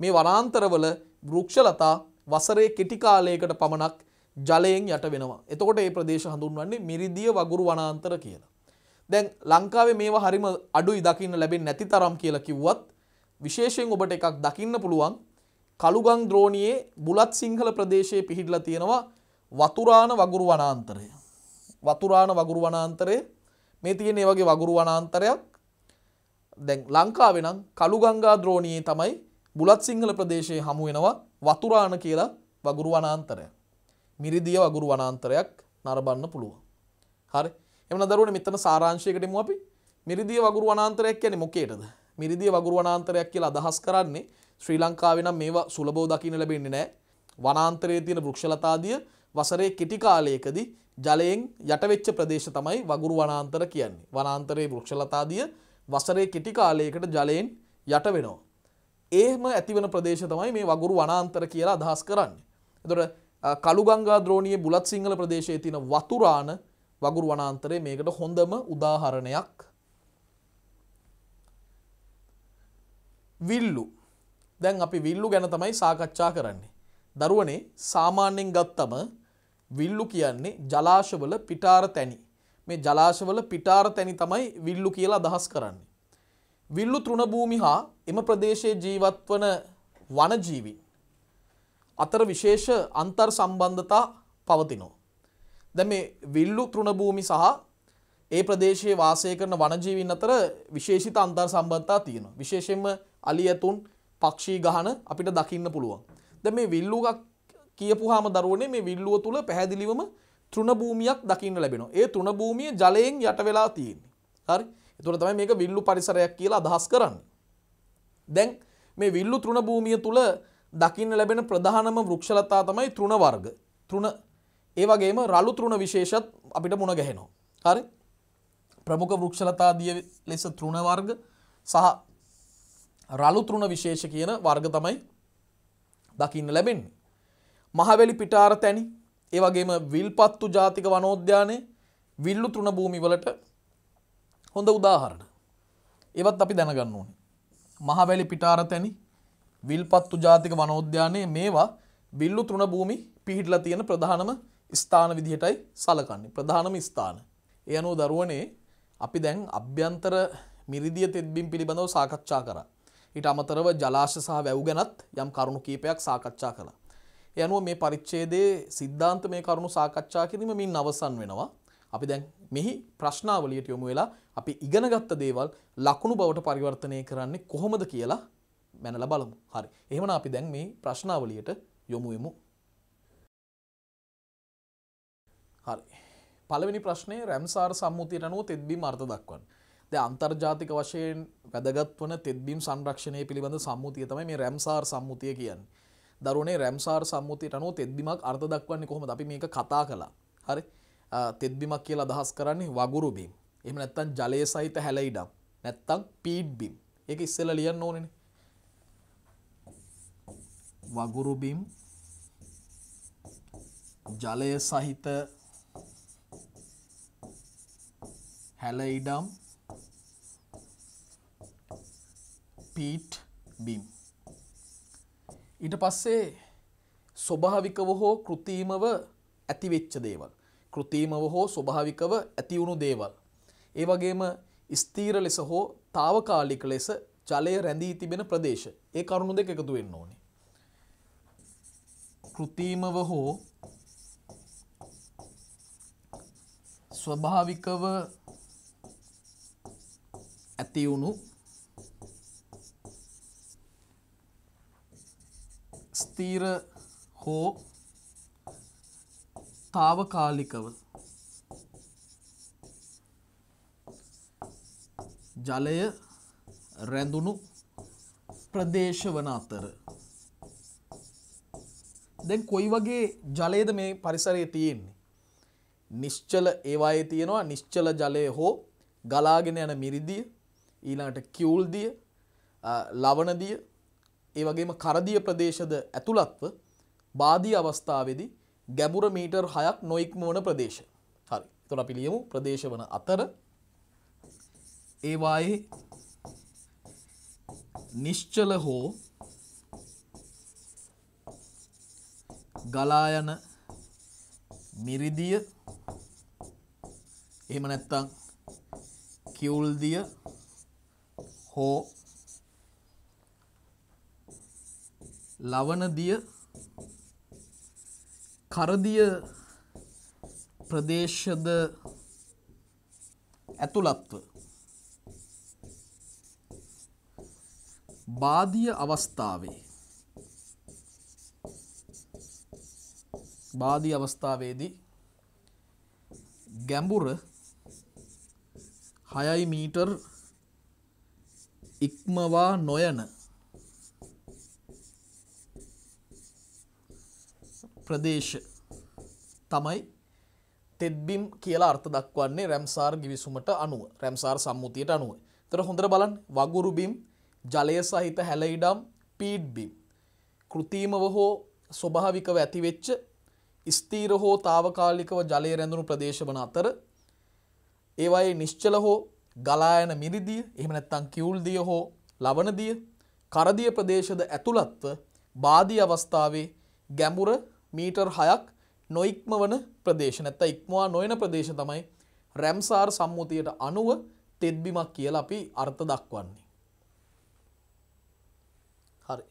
මේ වනාන්තරවල වෘක්ෂලතා වසරේ කෙටි කාලයකට පමණක් ජලයෙන් යට වෙනවා. එතකොට මේ ප්‍රදේශ හඳුන්වන්නේ මිරිදිය වගුරු වනාන්තර කියලා. දැන් ලංකාවේ මේවා හරිම අඩුයි දකින්න ලැබෙන්නේ නැති තරම් කියලා කිව්වත් විශේෂයෙන් ඔබට එකක් දකින්න පුළුවන් කළුගං ද්‍රෝණියේ බුලත් සිංහල ප්‍රදේශයේ පිහිටලා තියෙනවා වතුරාන වගුරු වනාන්තරය. වතුරාන වගුරු වනාන්තරයේ මේ තියෙන වගේ වගුරු වනාන්තරයක් දැන් ලංකාවේ නම් කළු ගංගා ද්‍රෝණියේ තමයි බුලත් සිංහල ප්‍රදේශයේ හමු වෙනවා වතුරාන කියලා වගුරු වනාන්තරය. මිරිදිය වගුරු වනාන්තරයක් නරඹන්න පුළුවන්. හරි. එමුණ දරුවනේ මෙතන සාරාංශයකට එමු අපි. මිරිදිය වගුරු වනාන්තරයක් කියන්නේ මොකේද? මිරිදිය වගුරු වනාන්තරයක් කියලා අදහස් කරන්නේ ශ්‍රී ලංකාවේ නම් මේවා සුලභව දකින්න ලැබෙන්නේ නැහැ. වනාන්තරයේ තියෙන වෘක්ෂලතාදිය වසරේ කෙටි කාලයකදී ජලයෙන් යටවෙච්ච ප්‍රදේශ තමයි වගුරු වනාන්තර කියන්නේ. වනාන්තරයේ වෘක්ෂලතාදිය වසරේ කෙටි කාලයකට ජලයෙන් යට වෙනවා. එහෙම ඇතිවන ප්‍රදේශ තමයි මේ වගුරු වනාන්තර කියලා අදහස් කරන්නේ. එතකොට කළුගංගා ද්‍රෝණියේ බුලත් සිංහල ප්‍රදේශයේ තියෙන වතුරාන වගුරු වනාන්තරය මේකට හොඳම උදාහරණයක්. විල්ලු. දැන් අපි විල්ලු ගැන තමයි සාකච්ඡා කරන්නේ. දරුවනේ සාමාන්‍යයෙන් ගත්තම විල්ලු කියන්නේ ජලාශවල පිටාර තැනි. මේ ජලාශවල පිටාර තැනි තමයි විල්ලු කියලා අදහස් කරන්නේ. විල්ලු තෘණභූමි හා එම ප්‍රදේශයේ ජීවත්වන වනජීවීන් අතර විශේෂ අන්තර් සම්බන්ධතා පවතිනවා. දැන් මේ විල්ලු තෘණභූමි සහ ඒ ප්‍රදේශයේ වාසය කරන වනජීවීන් අතර විශේෂිත අන්තර් සම්බන්ධතා තියෙනවා. විශේෂයෙන්ම අලි ඇතුන්, පක්ෂී ගහන අපිට දකින්න පුළුවන්. දැන් මේ විල්ලුගක් කියපුහාම දරුවනේ මේ විල්ලුව තුල පැහැදිලිවම තෘණ භූමියක් දකින්න ලැබෙනවා. ඒ තෘණ භූමිය ජලයෙන් යට වෙලා තියෙන්නේ. හරි? ඒතකොට තමයි මේක විල්ලු පරිසරයක් කියලා අදහස් කරන්නේ. දැන් මේ විල්ලු තෘණ භූමිය තුල දකින්න ලැබෙන ප්‍රධානම වෘක්ෂලතා තමයි තෘණ වර්ග. තෘණ ඒ වගේම රළු තෘණ විශේෂත් අපිට මුණ ගැහෙනවා. හරි? ප්‍රමුඛ වෘක්ෂලතාදිය ලෙස තෘණ වර්ග සහ රළු තෘණ විශේෂ කියන වර්ග තමයි දකින්න ලැබෙන්නේ. මහවැලි පිටාර තැනි ඒ වගේම විල්පත්තු ජාතික වනෝද්‍යානය විල්ලු තුන භූමිවලට හොඳ උදාහරණ. ඒවත් අපි දැනගන්න ඕනේ. මහවැලි පිටාර තැනි විල්පත්තු ජාතික වනෝද්‍යානයේ මේවා විල්ලු තුන භූමි පිහිටලා තියෙන ප්‍රධානම ස්ථාන විදිහටයි සලකන්නේ. ප්‍රධානම ස්ථාන. ඒ අනුව දරුවනේ අපි දැන් අභ්‍යන්තර මිරිදිය තෙත්බිම් පිළිබඳව සාකච්ඡා කරා. ඊට අමතරව ජලාශ සහ වැව් ගැනත් යම් කරුණු කීපයක් සාකච්ඡා කළා. ඒ අනුව මේ පරිච්ඡේදයේ සිද්ධාන්තමය කරුණු සාකච්ඡා කිරීම මින් අවසන් වෙනවා. අපි දැන් මෙහි ප්‍රශ්නාවලියට යොමු වෙලා අපි ඉගෙනගත්ත දේවල් ලකුණු බවට පරිවර්තනය කරන්නේ කොහොමද කියලා මැනලා බලමු. හරි. එහෙමනම් අපි දැන් මේ ප්‍රශ්නාවලියට යොමු වෙමු. හරි. පළවෙනි ප්‍රශ්නේ රැම්සාර් සම්මුතියට අනුව තෙත්බීම් අර්ථ දක්වන්න. දැන් අන්තර්ජාතික වශයෙන් වැදගත් වන තෙත්බීම් සංරක්ෂණය පිළිබඳ සම්මුතිය තමයි මේ රැම්සාර් සම්මුතිය කියන්නේ. දරුණේ රැම්සාර් සම්මුතියට අනුව තෙද්දිමක් අර්ථ දක්වන්නේ කොහොමද අපි මේක කතා කළා හරි තෙද්දිමක් කියලා අදහස් කරන්නේ වගුරු බිම් එහෙම නැත්නම් ජලය සහිත හැලයිඩම් නැත්නම් පීඩ් බිම් ඒක ඉස්සෙල්ලා ලියන්න ඕනේනේ වගුරු බිම් ජලය සහිත හැලයිඩම් පීට් බිම් ඊට පස්සේ ස්වභාවිකව හෝ කෘතිමව ඇතිවෙච්ච දේවල්. කෘතිමව හෝ ස්වභාවිකව ඇතිවුණු දේවල්. ඒ වගේම ස්ථීර ලෙස හෝ తాවකාලික ලෙස ජලය රැඳී තිබෙන ප්‍රදේශ. ඒ කරුණු දෙක එකතු වෙන්න ඕනේ. කෘතිමව හෝ ස්වභාවිකව ඇතිවුණු ස්ථීර හෝ తాවකාලිකව ජලය රැඳුණු ප්‍රදේශ වන අතර දැන් කොයි වගේ ජලයේද මේ පරිසරයේ තියෙන්නේ නිශ්චල ඒවායේ තියෙනවා නිශ්චල ජලය හෝ ගලාගෙන යන මිරිදිය ඊළඟට කිවුල්දිය ලවණදිය ඒ වගේම කරදිය ප්‍රදේශද ඇතුළත්ව බාදී අවස්ථාවේදී ගැඹුර මීටර් 6ක් නොඉක්මවන ප්‍රදේශ. හරි. එතකොට අපි ලියමු ප්‍රදේශ වන අතර ඒ වායේ නිශ්චල හෝ ගලා යන මිරිදිය එහෙම නැත්නම් කිවුල්දිය හෝ ලවනදිය කරදිය ප්‍රදේශද ඇතුළත්ව බාධිය අවස්ථාවේ බාධි අවස්ථාවේදී ගැඹුර 6 මීටර් ඉක්මවා නොයන ප්‍රදේශ තමයි තෙද්බිම් කියලා අර්ථ දක්වන්නේ රැම්සාර් ගිවිසුමට අනුව රැම්සාර් සම්මුතියට අනුව. තොර හොඳට බලන් වගුරුබිම් ජලය සහිත හැලයිඩම් පීඩ්බිම්. කෘතිීමව හෝ ස්වභාවිකව ඇතිවෙච්ච ස්තීර හෝ තාවකාලිකව ජලය රැඳුණු ප්‍රදේශ වන අතර ඒවයි නිශ්චල හෝ ගලායන මිරිදිය එහෙම නැත්තං කිවුල්දිය හෝ ලවනදිය කරදිය ප්‍රදේශද ඇතුළත්ව බාධී අවස්ථාවේ ගැඹුර මීටර් හයක් නොඉක්මවන ප්‍රදේශ නැත්ත ඉක්මවා නොයන ප්‍රදේශ තමයි රැම්සාර් සම්මුතියට අනුව තෙත්බිමක් කියලා අපි අර්ථ දක්වන්නේ. හරි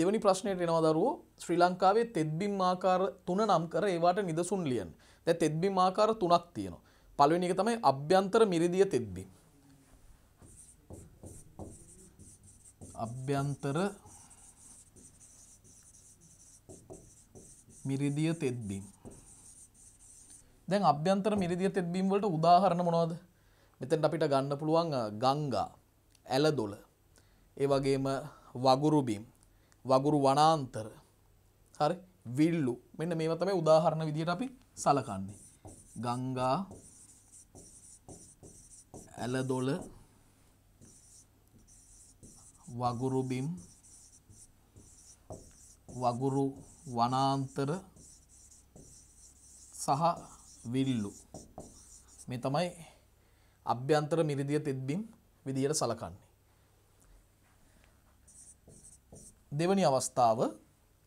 දෙවනි ප්‍රශ්නයට එනවා දරුවෝ ශ්‍රී ලංකාවේ තෙත්බිම් ආකාර තුන නම් කර ඒවාට නිදසුන් ලියන්න. දැන් තෙත්බිම් ආකාර තුනක් තියෙනවා. පළවෙනි එක තමයි අභ්‍යන්තර මිරිදිය තෙත්බිම්. අභ්‍යන්තර මිරිදිය තෙත්බීම්. දැන් අභ්‍යන්තර මිරිදිය තෙත්බීම් වලට උදාහරණ මොනවද? මෙතෙන්ට අපිට ගන්න පුළුවන් ගංගා, ඇලදොල, ඒ වගේම වගුරු බිම්, වගුරු වනාන්තර. හරි? විල්ලු. මෙන්න මේවා තමයි උදාහරණ විදියට අපි සලකන්නේ. ගංගා ඇලදොල වගුරු බිම් වගුරු වනාන්තර සහ විල්ලු මේ තමයි අභ්‍යන්තර මිරිදිය තෙත්බිම් විදියට සලකන්නේ. දෙවැනි අවස්ථාව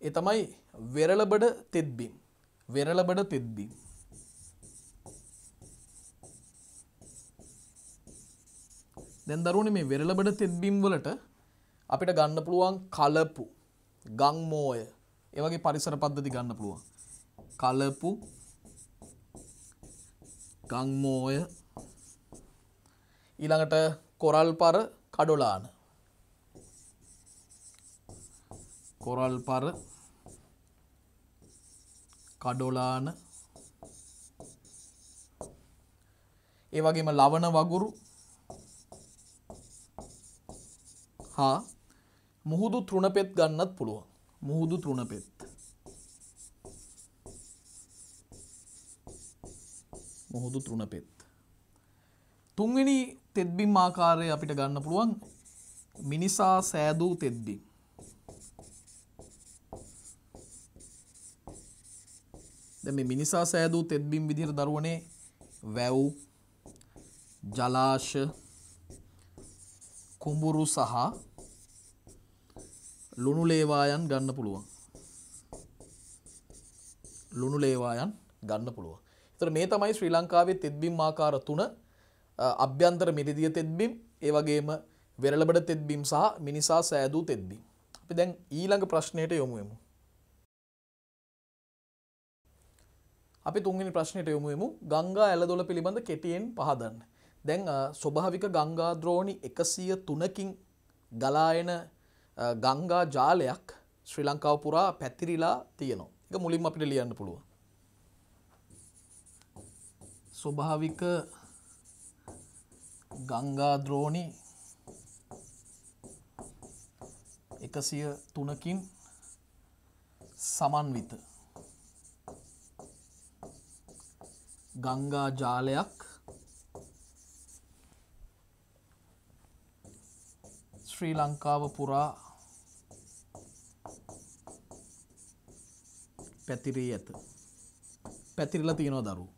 ඒ තමයි වෙරළබඩ තෙත්බිම්. වෙරළබඩ තෙත්බිම්. දැන් දරුවනේ මේ වෙරළබඩ තෙත්බිම් වලට අපිට ගන්න පුළුවන් කලපු, ගම්මෝය, ඒ වගේ පරිසර පද්ධති ගන්න පුළුවන්. කලපු ගංමෝය ඊළඟට කොරල් පර කඩොලාන කොරල් පර කඩොලාන ඒ වගේම ලවණ වගුරු හා මුහුදු තෘණපෙත් ගන්නත් පුළුවන් මුහුදු තුනපෙත්. මුහුදු තුනපෙත්. තුන්වෙනි තෙත්බිම් ආකාරය අපිට ගන්න පුළුවන් මිනිසා සෑදූ තෙත්බිම්. දැන් මේ මිනිසා සෑදූ තෙත්බිම් විදිහට දරුවනේ වැව් ජලාශ කුඹුරු සහ ලුණු ලේවායන් ගන්න පුළුවන්. ලුණු ලේවායන් ගන්න පුළුවන්. එතකොට මේ තමයි ශ්‍රී ලංකාවේ තෙත්බිම් ආකාර තුන අභ්‍යන්තර මිරිදිය තෙත්බිම්, ඒ වගේම වෙරළබඩ තෙත්බිම් සහ මිනිසා සෑදූ තෙත්බිම්. අපි දැන් ඊළඟ ප්‍රශ්නයට යොමු වෙමු. අපි තුන්වෙනි ප්‍රශ්නයට යොමු වෙමු. ගංගා ඇලදොල පිළිබඳ කෙටියෙන් පහදන්න. දැන් ස්වභාවික ගංගා ද්‍රෝණි 103කින් ගලා එන ගංගා ජාලයක් ශ්‍රී ලංකාව පුරා පැතිරිලා තියෙනවා. එක මුලින්ම අපිට ලියන්න පුළුවන්. ස්වභාවික ගංගා ද්‍රෝණි එකසිය තුනකින් සමන්විත ගංගා ජාලයක් ශ්‍රී ලංකාව පුරා පැතිරී ඇත. පැතිරිලා තියෙනවා දරුවෝ.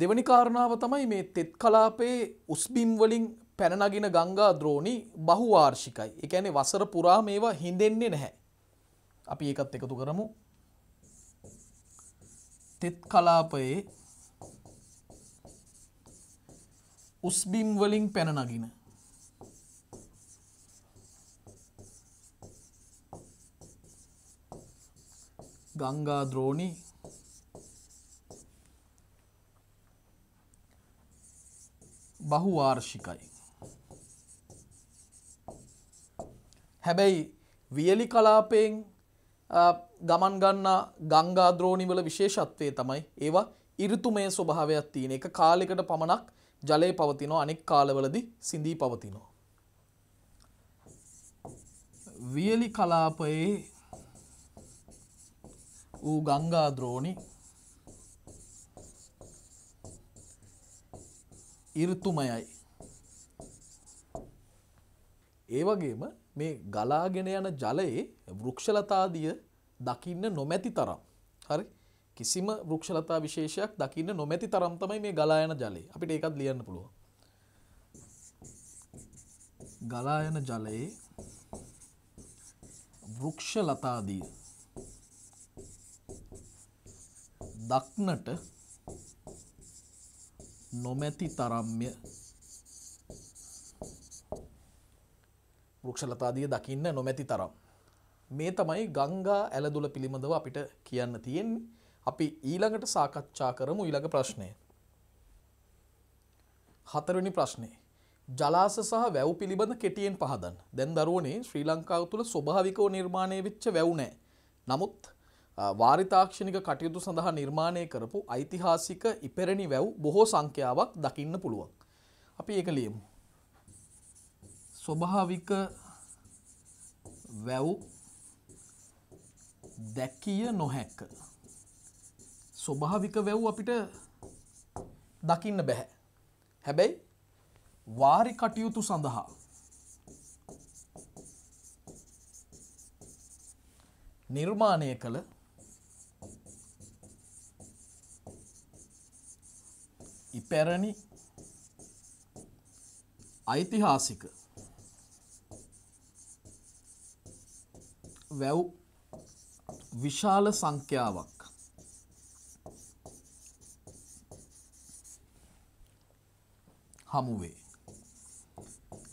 දෙවනි කාරණාව තමයි මේ තෙත් කලාපයේ උස්බිම් වලින් පැන නගින ගංගා ද්‍රෝණි බහුවාර්ෂිකයි. ඒ කියන්නේ වසර පුරා මේවා හිඳෙන්නේ නැහැ. අපි ඒකත් එකතු කරමු. තෙත් කලාපයේ උස්බිම් වලින් පැන නගින ගංගා ද්‍රෝණි බහුවාර්ෂිකයි. හැබැයි වියලි කලාපයෙන් ගමන් ගන්න ගංගා ද්‍රෝණිවල විශේෂත්වය තමයි ඒවා ඉරිතුමය ස්වභාවයක් තියෙන එක කාලෙකට පමණක් ජලය පවතිනවා අනෙක් කාලවලදී සිඳී පවතිනවා. වියලි කලාපයේ වූ ගංගා ද්‍රෝණි ඍතුමයයි. ඒ වගේම මේ ගලාගෙන යන ජලයේ වෘක්ෂලතාදිය දකින්න නොමැති තරම්. හරි? කිසිම වෘක්ෂලතා විශේෂයක් දකින්න නොමැති තරම් තමයි මේ ගලා යන ජලය. අපිට ඒකත් ලියන්න පුළුවන්. ගලා යන ජලයේ වෘක්ෂලතාදිය දක්නට නොමැති තරම්ය වෘක්ෂලතාදිය දකින්න නොමැති තරම්. මේ තමයි ගංගා ඇලදුල පිළිබඳව අපිට කියන්න තියෙන් අපි ඊළඟට සාකච්ඡා කරමු ඊළඟ ප්‍රශ්නය. හතරනි ප්‍රශ්නය. ජලාස සහ වැව් පිළිබඳ කෙටියෙන් පහදන් දැන් දරුවනේ ශ්‍රී ලංකාව තුළ ස්වභාවිකව නිර්මාණය වෙච්ච වැව්නෑ. නමුත් වාරිතාක්ෂණික කටයුතු සඳහා නිර්මාණය කරපු ඓතිහාසික ඉපෙරණි වැව් බොහෝ සංඛ්‍යාවක් දකින්න පුළුවන්. අපි ඒක ලියමු. ස්වභාවික වැව් දැකිය නොහැක. ස්වභාවික වැව් අපිට දකින්න බැහැ. හැබැයි වාරි කටයුතු සඳහා නිර්මාණය කළ ඉපැරණි ඓතිහාසික වැව් විශාල සංඛ්‍යාවක් හමුවේ.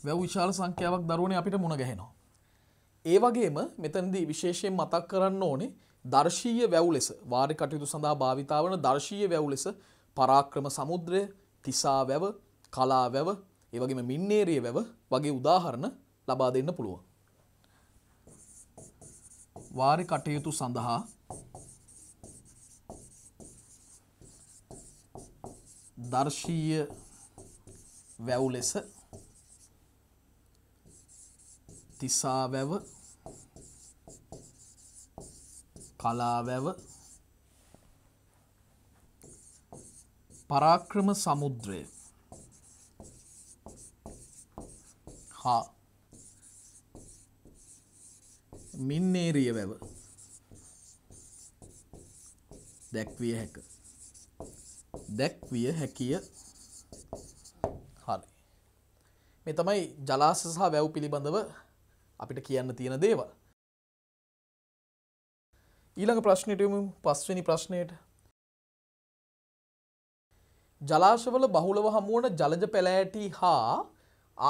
වැව් විශාල සංඛ්‍යාවක් දරුවනේ අපිට මුණ ගැහෙනවා. ඒ වගේම මෙතනදී විශේෂයෙන් මතක් කරන්න ඕනේ දර්ශීය වැව් ලෙස වාර්ය කටයුතු සඳහා භාවිතා වන දර්ශීය වැව් ලෙස පරාක්‍රම සමුද්‍රය තිසා වැව කලා වැව ඒවගේම මින්නේරිය වැව වගේ උදාහරණ ලබා දෙන්න පුළුවන්. වාරි කටයුතු සඳහා දර්ශීය වැව් ලෙස තිසා වැව කලා වැව පරාක්‍රම සමුද්‍රය හා මින්නේරිය වැව දැක්විය හැක දැක්විය හැකිය හරි මේ තමයි ජලාස සහ වැව් පිළිබඳව අපිට කියන්න තියෙන දේවල් ඊළඟ ප්‍රශ්නයට යමු පස්වෙනි ප්‍රශ්නයට ජලාශවල බහුලව හමුවන ජලජ පැලෑටි හා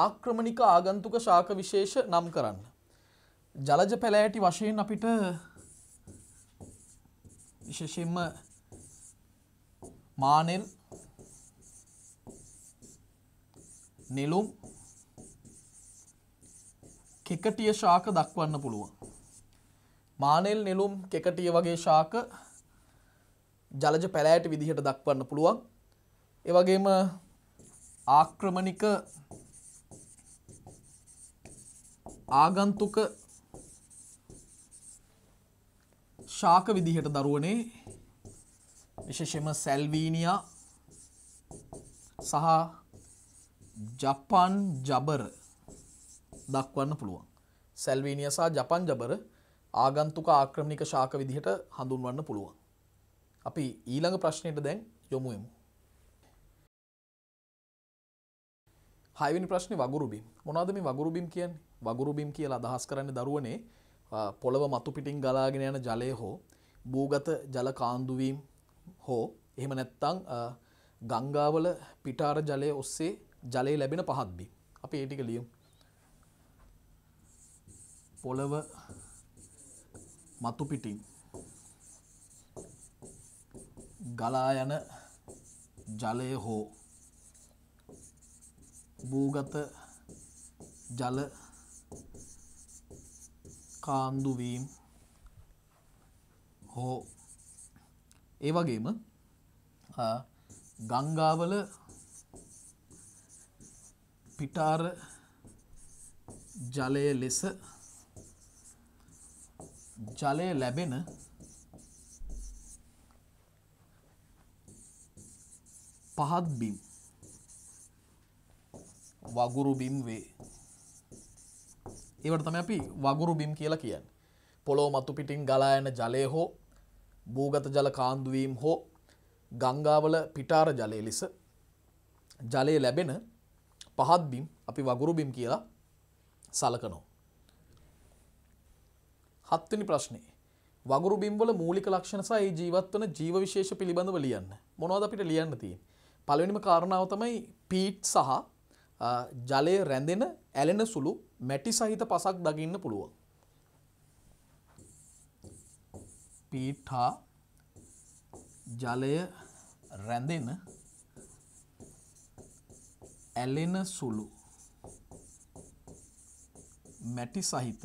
ආක්‍රමණික ආගන්තුක ශාක විශේෂ නම් කරන්න. ජලජ පැලෑටි වශයෙන් අපිට විශේෂයෙන්ම මානෙල් නෙළුම් කෙකටිය ශාක දක්වන්න පුළුවන්. මානෙල් නෙළුම් කෙකටිය වගේ ශාක ජලජ පැලෑටි විදිහට දක්වන්න පුළුවන්. එවගේම ආක්‍රමණික ආගන්තුක ශාක විදිහට දරුවනේ විශේෂයෙන්ම සැල්වීනියා සහ ජපන් ජබර දක්වන්න පුළුවන්. සැල්වීනිය සහ ජපන් ජබර ආගන්තුක ආක්‍රමණික ශාක විදිහට හඳුන්වන්න පුළුවන්. අපි ඊළඟ ප්‍රශ්නයට දැන් යොමු වෙමු. හයවෙනි ප්‍රශ්නේ වගුරු බිම්. මොනවද මේ වගුරු බිම් කියන්නේ? වගුරු බිම් කියලා අදහස් කරන්නේ දරුවනේ පොළව මතු පිටින් ගලාගෙන යන ජලය හෝ භූගත ජල කාන්දු වීම හෝ එහෙම නැත්නම් ගංගාවල පිටාර ජලය ඔස්සේ ජලය ලැබෙන පහත් බිම්. අපි ඒ ටික ලියමු. පොළව මතු පිටින් ගලා යන ජලය හෝ භූගත ජල කාන්දුවීම් හෝ ඒ වගේම ගංගාවල පිටාර ජලය ලෙස ජලය ලැබෙන පහත් බිම් වගුරු බිම් වේ. ඒවට තමයි අපි වගුරු බිම් කියලා කියන්නේ. පොළොව මතු පිටින් ගලා යන ජලය හෝ භූගත ජල කාන්දු වීම හෝ ගංගාවල පිටාර ජලය ලෙස ජලය ලැබෙන පහත් බිම් අපි වගුරු බිම් කියලා සලකනවා. හත්වෙනි ප්‍රශ්නේ වගුරු බිම් වල මූලික ලක්ෂණ සහ ඒ ජීවත් වන ජීව විශේෂ පිළිබඳව ලියන්න. මොනවද අපිට ලියන්න තියෙන්නේ? පළවෙනිම කාරණාව තමයි පීට් සහ ජලය රැඳෙන ඇලෙන සුළු මැටි සහිත පසක් දකින්න පුළුවන්. පීඨා ජලය රැඳෙන ඇලෙන සුළු මැටි සහිත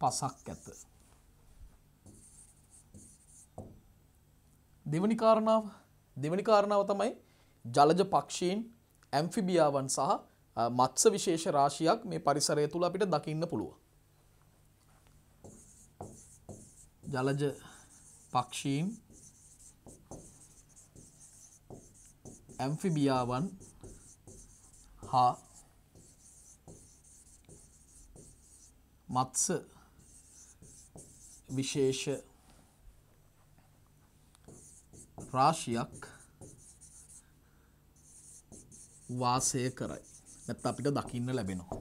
පසක් ඇත. දෙවනි කාරණාව දෙවනි කාරණාව තමයි ජලජ පක්ෂීන් ඇම්ෆිබියාවන් සහ මත්ස විශේෂ රාශියක් මේ පරිසරය තුළ අපිට දකින්න පුළුවන්. ජලජ පක්ෂීන් ඇම්ෆිබියාවන් හා මත්ස විශේෂ රාශියක් වාසය කරයි. නැත්නම් අපිට දකින්න ලැබෙනවා.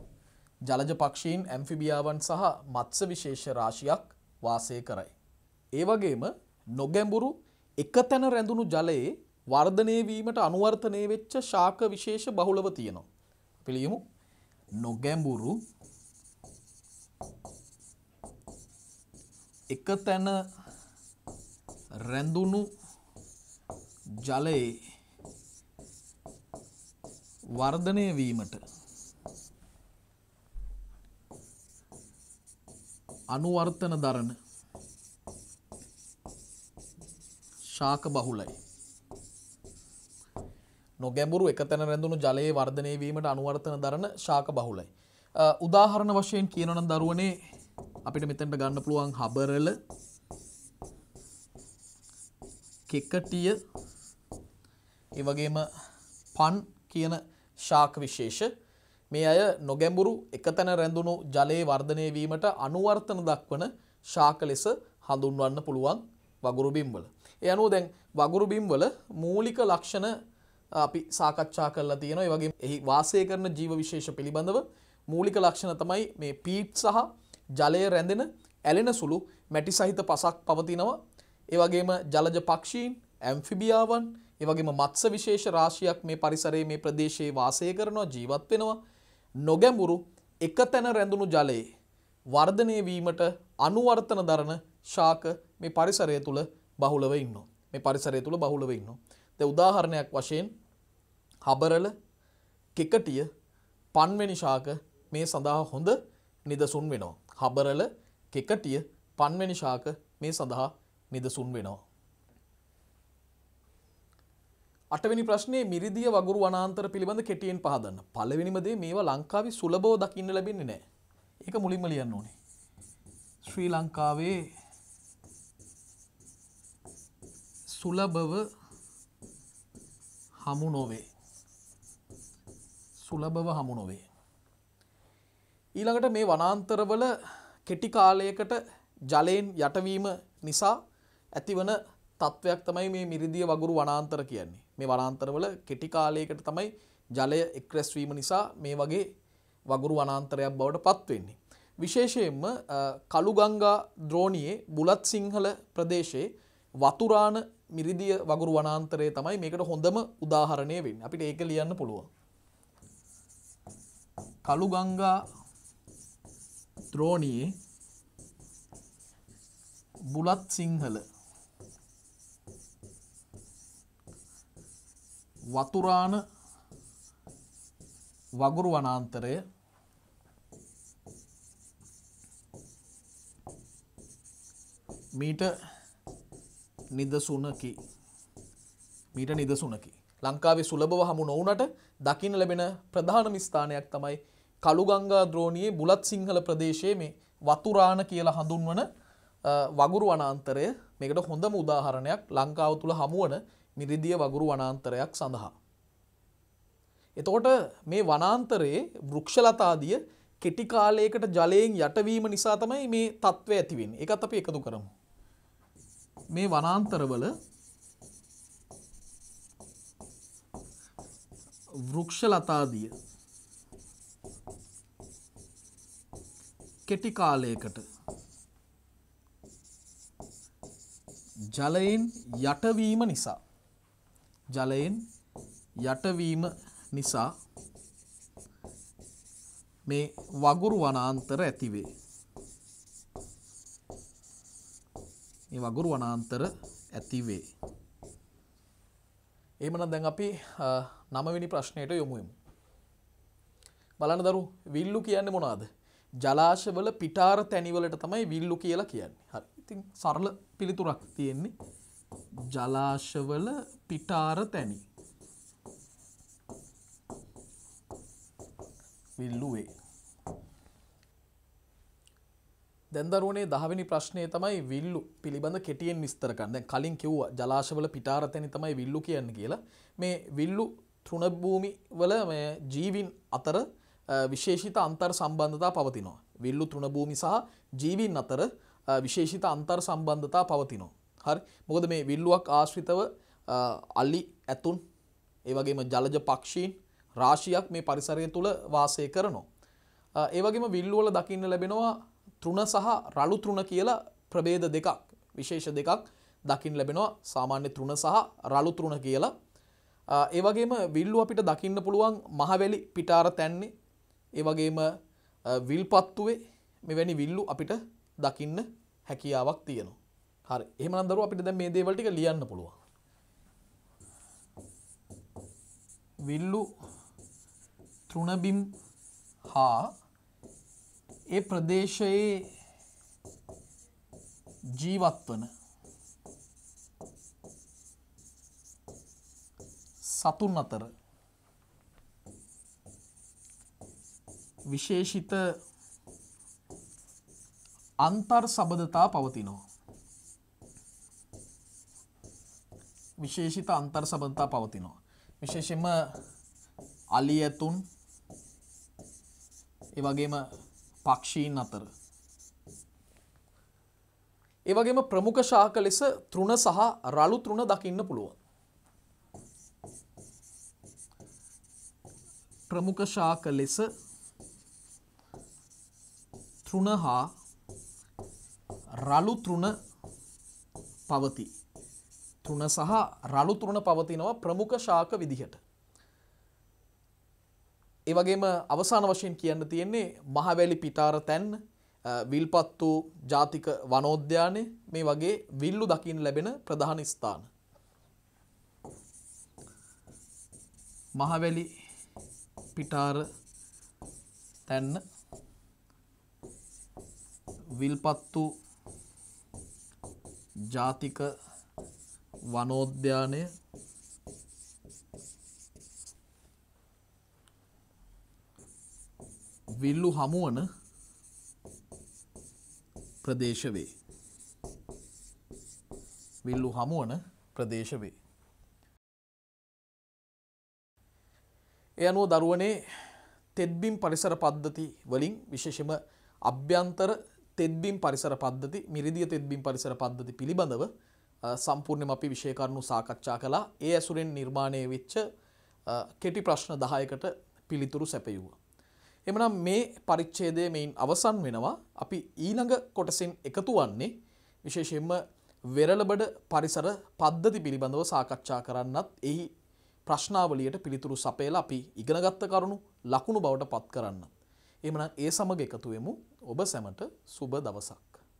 ජලජ පක්ෂීන් ඇම්ෆිබියාවන් සහ මත්ස්‍ය විශේෂ රාශියක් වාසය කරයි. ඒ වගේම නොගැඹුරු එකතැන රැඳුණු ජලයේ වර්ධනය වීමට අනුවර්තනය වෙච්ච ශාක විශේෂ බහුලව තියෙනවා. පිළියමු නොගැඹුරු එකතැන රැඳුණු ජලයේ වර්ධනය වීමට අනුවර්තන දරන ශාක බහුලයි. නොගැඹුරු එකතැන රැඳුණු ජලයේ වර්ධනය වීමට අනුවර්තන දරන ශාක බහුලයි. උදාහරණ වශයෙන් කියනන දරුවනේ අපිට මෙතැන්ට ගන්න පුළුවන් හබරල කෙකටිය ඒ වගේම පන් කියන ශාක විශේෂ මේ අය නොගැඹුරු එකතැන රැඳුණු ජලයේ වර්ධනය වීමට අනුවර්තන දක්වන ශාක ලෙස හඳුන්වන්න පුළුවන් වගුරු බිම්වල. ඒ අනුව දැන් වගුරු බිම්වල මූලික ලක්ෂණ අපි සාකච්ඡා කරලා තියෙනවා. ඒ වගේම එහි වාසය කරන ජීව විශේෂ පිළිබඳව මූලික ලක්ෂණ තමයි මේ පීට් සහ ජලයේ රැඳෙන ඇලෙන සුළු මැටි සහිත පසක් පවතිනවා. ඒ වගේම ජලජ පක්ෂීන්, ඇම්ෆිබියාවන්, ඒ වගේම මත්ස්‍ය විශේෂ රාශියක් මේ පරිසරයේ මේ ප්‍රදේශයේ වාසය කරනවා ජීවත් වෙනවා. නොගැඹුරු එකතැන රැඳුණු ජලයේ වර්ධනය වීමට අනුවර්තන දරන ශාක මේ පරිසරය තුල බහුලව ඉන්නවා. මේ පරිසරය තුල බහුලව ඉන්නවා. දැන් උදාහරණයක් වශයෙන් හබරල, කෙකටිය, පන්වෙනි ශාක මේ සඳහා හොඳ නිදසුන් වෙනවා. හබරල, කෙකටිය, පන්වෙනි ශාක මේ සඳහා නිදසුන් වෙනවා. අටවැනි ප්‍රශ්නේ මිරිදිය වගුරු වනාන්තර පිළිබඳ කෙටියෙන් පහදන්න. පළවෙනිම දේ මේවා ලංකාවේ සුලභව දකින්න ලැබෙන්නේ නැහැ. ඒක මුලින්ම ලියන්න ඕනේ. ශ්‍රී ලංකාවේ සුලභව හමු නොවේ. සුලභව හමු නොවේ. ඊළඟට මේ වනාන්තරවල කෙටි කාලයකට ජලයෙන් යටවීම නිසා ඇතිවන තත්ත්වයක් තමයි මේ මිරිදිය වගුරු වනාන්තර කියන්නේ. මේ වනාන්තරවල කෙටි කාලයකට තමයි ජලය එක්රැස් වීම නිසා මේ වගේ වගුරු වනාන්තරයක් බවට පත්වෙන්නේ. විශේෂයෙන්ම කළුගංගා ද්‍රෝණියේ බුලත් සිංහල ප්‍රදේශයේ වතුරාන මිරිදිය වගුරු වනාන්තරය තමයි මේකට හොඳම උදාහරණය වෙන්න අපිට ඒක ලියන්න පුළුවන්. කළුගංගා ද්‍රෝණයේ බුලත් සිංහල වතුරාන වගුරු වනාන්තරය මීට නිදසුනකි මීට නිදසුනකි ලංකාවේ සුලබව හමු නොවනට දකින ලැබෙන ප්‍රධානම ස්ථානයක් තමයි කළුගංගා ද්‍රෝණයේ බුලත් සිංහල ප්‍රදේශයේ මේ වතුරාන කියලා හඳුන්වන වගුරු වනාන්තරය මේකට හොඳම උදාහරණයක් ලංකාව තුළ හමුවන මිරිදිය වගුරු වනාන්තරයක් සඳහා. එතකොට මේ වනාන්තරයේ වෘක්ෂලතාදිය කෙටි කාලයකට ජලයෙන් යටවීම නිසා තමයි මේ තත්ත්වය ඇති වෙන්නේ. ඒකත් අපි එකතු කරමු. මේ වනාන්තරවල වෘක්ෂලතාදිය කෙටි කාලයකට ජලයෙන් යටවීම නිසා ජලයෙන් යටවීම නිසා මේ වගුරු වනාන්තර ඇතිවේ. මේ වගුරු වනාන්තර ඇතිවේ. එහෙමනම් දැන් අපි 9 වෙනි ප්‍රශ්නයට යමු වෙමු. බලන්න දරු විල්ලු කියන්නේ මොනවද? ජලාශවල පිටාර තැනිවලට තමයි විල්ලු කියලා කියන්නේ. හරි. ඉතින් සරල පිළිතුරක් තියෙන්නේ. ජලාශවල පිටාර තැනි විල්ලුවේ දැන්දරුවනේ දහවැනි ප්‍රශ්නය තමයි විල්ලු පිළිබඳ කෙටියෙන් විස්තර කරන්න දැන් කලින් කිව්වා ජලාශවල පිටාර තැනි තමයි විල්ලු කියන්නේ කියලා මේ විල්ලු තෘණභූමි වල මේ ජීවීන් අතර විශේෂිත අන්තර් සම්බන්ධතා පවතිනවා විල්ලු තෘණභූමි සහ ජීවීන් අතර විශේෂිත අන්තර් සම්බන්ධතා පවතිනවා හරි මොකද මේ විල්ලුවක් ආශ්‍රිතව අලි ඇතුන් ඒ වගේම ජලජ පක්ෂීන් රාශියක් මේ පරිසරය තුල වාසය කරනවා. ඒ වගේම විල්ලු වල දකින්න ලැබෙනවා තෘණ සහ රළු තෘණ කියලා ප්‍රභේද දෙකක් විශේෂ දෙකක් දකින්න ලැබෙනවා සාමාන්‍ය තෘණ සහ රළු තෘණ කියලා. ඒ වගේම විල්ලු අපිට දකින්න පුළුවන් මහවැලි පිටාර තැන්නේ. ඒ වගේම විල්පත්තුවේ මෙවැනි විල්ලු අපිට දකින්න හැකියාවක් තියෙනවා. හරි. එහෙමනම් දරුවෝ අපිට දැන් මේ දේවල් ටික ලියන්න පුළුවන්. විල්ලු තෘණබිම් හා ඒ ප්‍රදේශයේ ජීවත්වන සතුන් අතර විශේෂිත අන්තර් සබඳතා පවතිනවා. විශේෂිත අන්තර් සබඳතා පවතිනවා. විශේෂයෙන්ම අලියතුන් ඒ වගේම පක්ෂීන් අතර ඒ වගේම ප්‍රමුඛ ශාක ලෙස තෘණ සහ රළු තෘණ දකින්න පුළුවන්. ප්‍රමුඛ ශාක ලෙස තෘණ හා රළු තෘණ පවතී. තුන සහ රළු තුන පවතිනවා ප්‍රමුඛ ශාක විදිහට. ඒ වගේම අවසාන වශයෙන් කියන්න තියෙන්නේ මහවැලි පිටාර තැන්න විල්පත්තු ජාතික වනෝද්‍යානය මේ වගේ විල්ලු දකින්න ලැබෙන ප්‍රධාන ස්ථාන. මහවැලි පිටාර තැන්න විල්පත්තු ජාතික වනෝද්‍යානය විල්ලු හමුවන ප්‍රදේශ වේ. විල්ලු හමුවන ප්‍රදේශ වේ. එය අනුව දරුවනේ තෙත්බිම් පරිසර පද්ධති වලින් විශේෂම අභ්‍යන්තර තෙත්බිම් පරිසර පද්ධති මිරිදිය තෙත්බිම් පරිසර පද්ධති පිළිබඳව සම්පූර්ණයම අපි විෂය කරුණු සාකච්ඡා කළා. ඒ ඇසුරෙන් නිර්මාණය වෙච්ච කෙටි ප්‍රශ්න 10කට පිළිතුරු සැපයුවා. එමනම් මේ පරිච්ඡේදය මෙයින් අවසන් වෙනවා. අපි ඊළඟ කොටසින් එකතු වන්නේ විශේෂයෙන්ම වෙරළබඩ පරිසර පද්ධති පිළිබඳව සාකච්ඡා කරන්නත් එහි ප්‍රශ්නාවලියට පිළිතුරු සපයලා අපි ඉගෙනගත්ත කරුණු ලකුණු බවට පත් කරන්න. එමනම් ඒ සමග එකතු වෙමු. ඔබ සැමට සුබ දවසක්.